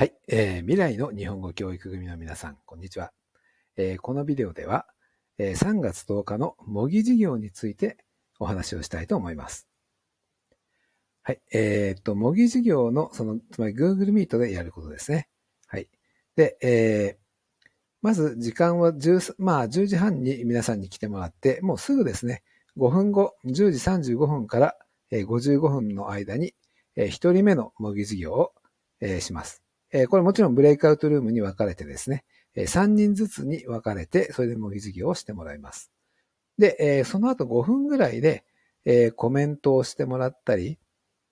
はい、えー、未来の日本語教育組の皆さん、こんにちは。えー、このビデオでは、えー、3月10日の模擬授業についてお話をしたいと思います。はい、えー、っと、模擬授業の、その、つまり Google Meet でやることですね。はい。で、えー、まず時間は10、まあ10時半に皆さんに来てもらって、もうすぐですね、5分後、10時35分から55分の間に、1人目の模擬授業をします。えー、これもちろんブレイクアウトルームに分かれてですね、えー、3人ずつに分かれて、それで模擬授業をしてもらいます。で、えー、その後5分ぐらいで、えー、コメントをしてもらったり、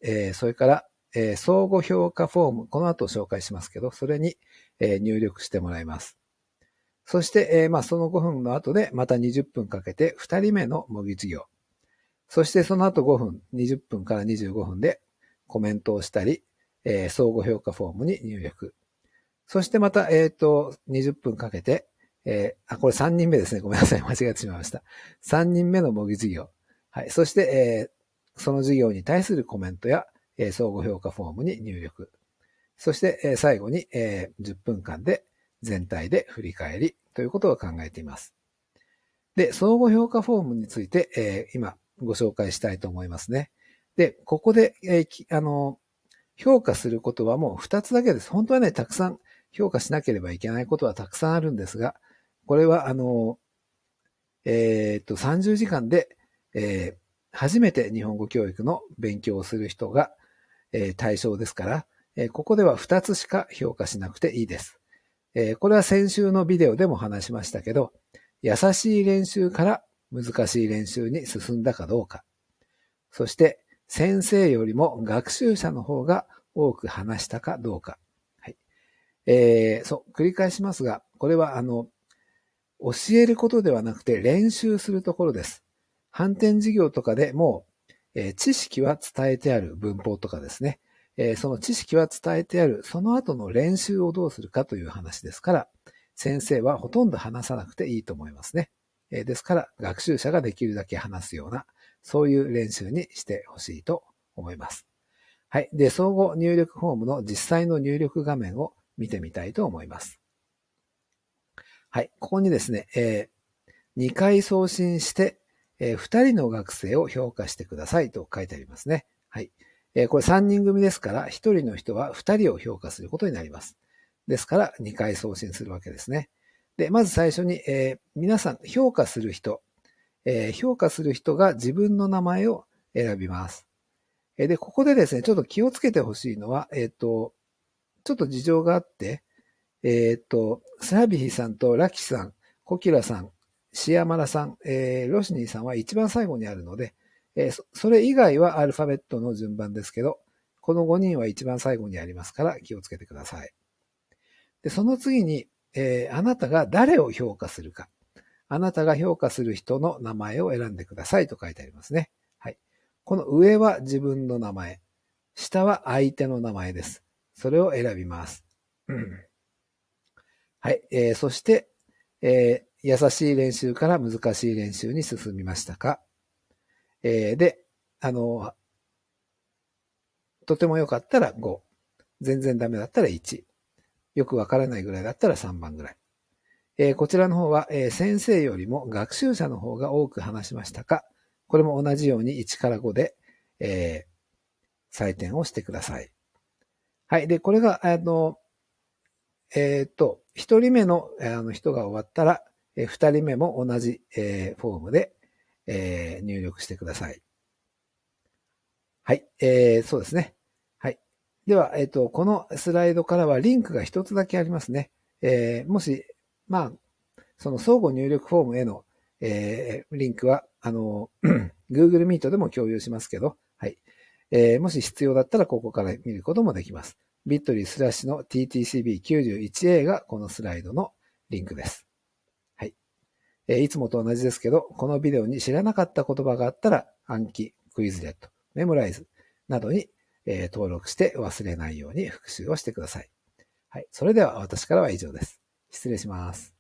えー、それから、えー、相互評価フォーム、この後紹介しますけど、それに、えー、入力してもらいます。そして、えー、まあ、その5分の後で、また20分かけて2人目の模擬授業。そして、その後5分、20分から25分でコメントをしたり、えー、相互評価フォームに入力。そしてまた、えっ、ー、と、20分かけて、えー、あ、これ3人目ですね。ごめんなさい。間違えてしまいました。3人目の模擬授業。はい。そして、えー、その授業に対するコメントや、えー、相互評価フォームに入力。そして、えー、最後に、えー、10分間で全体で振り返りということを考えています。で、相互評価フォームについて、えー、今ご紹介したいと思いますね。で、ここで、えー、あの、評価することはもう二つだけです。本当はね、たくさん評価しなければいけないことはたくさんあるんですが、これはあの、えー、っと、30時間で、えー、初めて日本語教育の勉強をする人が、えー、対象ですから、えここでは二つしか評価しなくていいです。えこれは先週のビデオでも話しましたけど、優しい練習から難しい練習に進んだかどうか。そして、先生よりも学習者の方が多く話したかどうか。はい。えー、そう、繰り返しますが、これはあの、教えることではなくて練習するところです。反転授業とかでもう、えー、知識は伝えてある文法とかですね。えー、その知識は伝えてある、その後の練習をどうするかという話ですから、先生はほとんど話さなくていいと思いますね。えー、ですから、学習者ができるだけ話すようなそういう練習にしてほしいと思います。はい。で、総合入力フォームの実際の入力画面を見てみたいと思います。はい。ここにですね、えー、2回送信して、えー、2人の学生を評価してくださいと書いてありますね。はい。えー、これ3人組ですから、1人の人は2人を評価することになります。ですから、2回送信するわけですね。で、まず最初に、えー、皆さん、評価する人えー、評価する人が自分の名前を選びます。えー、で、ここでですね、ちょっと気をつけてほしいのは、えっ、ー、と、ちょっと事情があって、えっ、と、スラビヒさんとラキさん、コキュラさん、シアマラさん、えロシニーさんは一番最後にあるので、えそれ以外はアルファベットの順番ですけど、この5人は一番最後にありますから気をつけてください。で、その次に、えあなたが誰を評価するか。あなたが評価する人の名前を選んでくださいと書いてありますね。はい。この上は自分の名前。下は相手の名前です。それを選びます。うん、はい。えー、そして、えー、優しい練習から難しい練習に進みましたか。えー、で、あの、とても良かったら5。全然ダメだったら1。よくわからないぐらいだったら3番ぐらい。えー、こちらの方は、えー、先生よりも学習者の方が多く話しましたかこれも同じように1から5で、えー、採点をしてください。はい。で、これが、あの、えっ、と、1人目のあの人が終わったら、え2人目も同じ、えフォームで、え入力してください。はい。えー、そうですね。はい。では、えっ、と、このスライドからはリンクが1つだけありますね。えもし、まあ、その相互入力フォームへの、えー、リンクは、あの、Google Meet でも共有しますけど、はい。えー、もし必要だったらここから見ることもできます。bit.ly スラッシュの ttcb91a がこのスライドのリンクです。はい。えー、いつもと同じですけど、このビデオに知らなかった言葉があったら、暗記、クイズレット、メモライズなどに、えー、登録して忘れないように復習をしてください。はい。それでは私からは以上です。失礼します。